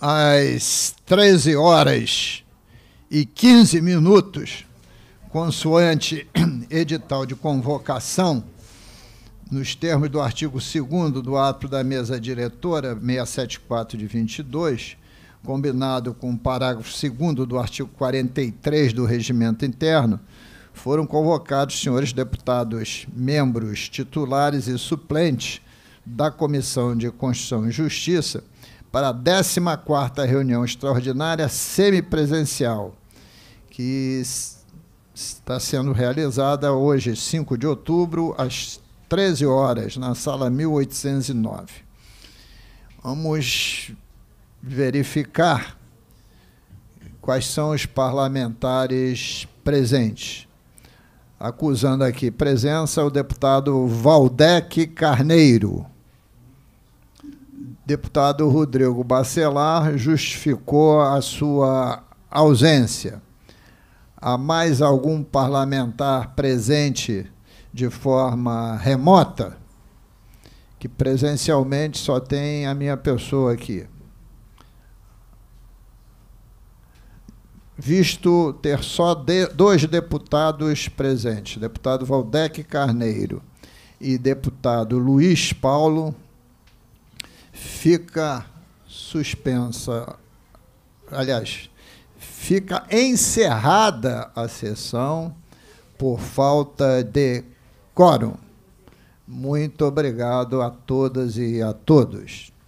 às 13 horas e 15 minutos, consoante edital de convocação, nos termos do artigo 2 do ato da mesa diretora 674 de 22, combinado com o parágrafo 2 do artigo 43 do regimento interno, foram convocados senhores deputados, membros, titulares e suplentes da Comissão de Constituição e Justiça para a 14ª reunião extraordinária semipresencial, que está sendo realizada hoje, 5 de outubro, às 13 horas, na sala 1809. Vamos verificar quais são os parlamentares presentes. Acusando aqui presença o deputado Valdec Carneiro deputado Rodrigo Bacelar justificou a sua ausência. Há mais algum parlamentar presente de forma remota? Que presencialmente só tem a minha pessoa aqui. visto ter só de, dois deputados presentes, deputado Valdec Carneiro e deputado Luiz Paulo, fica suspensa, aliás, fica encerrada a sessão por falta de quórum. Muito obrigado a todas e a todos.